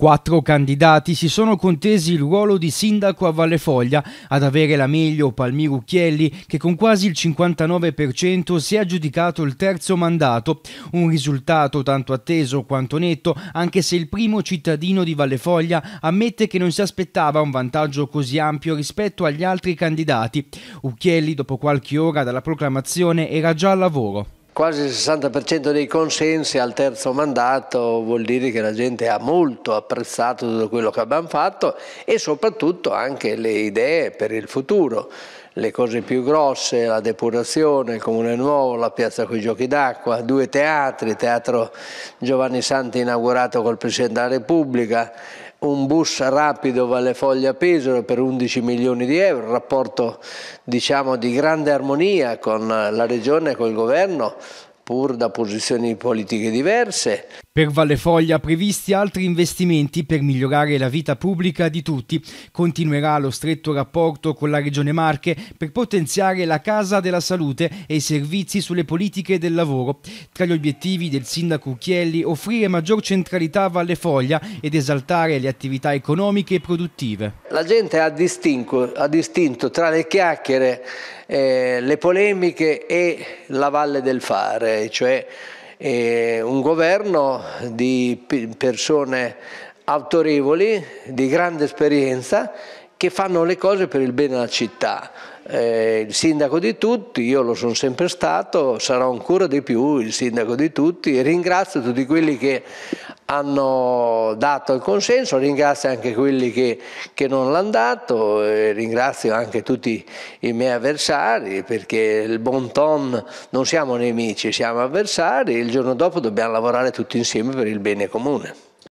Quattro candidati si sono contesi il ruolo di sindaco a Vallefoglia, ad avere la meglio Palmiro Chielli che con quasi il 59% si è aggiudicato il terzo mandato, un risultato tanto atteso quanto netto anche se il primo cittadino di Vallefoglia ammette che non si aspettava un vantaggio così ampio rispetto agli altri candidati. Ucchielli dopo qualche ora dalla proclamazione era già al lavoro quasi il 60% dei consensi al terzo mandato vuol dire che la gente ha molto apprezzato tutto quello che abbiamo fatto e soprattutto anche le idee per il futuro le cose più grosse, la depurazione, il Comune Nuovo, la piazza con i giochi d'acqua, due teatri, il teatro Giovanni Santi inaugurato col Presidente della Repubblica, un bus rapido Valle Foglia Pesaro per 11 milioni di euro, un rapporto diciamo, di grande armonia con la regione e col governo, pur da posizioni politiche diverse. Per Valle Foglia previsti altri investimenti per migliorare la vita pubblica di tutti. Continuerà lo stretto rapporto con la Regione Marche per potenziare la Casa della Salute e i servizi sulle politiche del lavoro. Tra gli obiettivi del sindaco Ucchielli offrire maggior centralità a Valle Foglia ed esaltare le attività economiche e produttive. La gente ha distinto, ha distinto tra le chiacchiere, eh, le polemiche e la valle del fare, cioè eh, un governo di persone autorevoli, di grande esperienza, che fanno le cose per il bene della città. Eh, il sindaco di tutti, io lo sono sempre stato, sarò ancora di più il sindaco di tutti e ringrazio tutti quelli che hanno dato il consenso, ringrazio anche quelli che, che non l'hanno dato, ringrazio anche tutti i miei avversari perché il bon ton non siamo nemici, siamo avversari e il giorno dopo dobbiamo lavorare tutti insieme per il bene comune.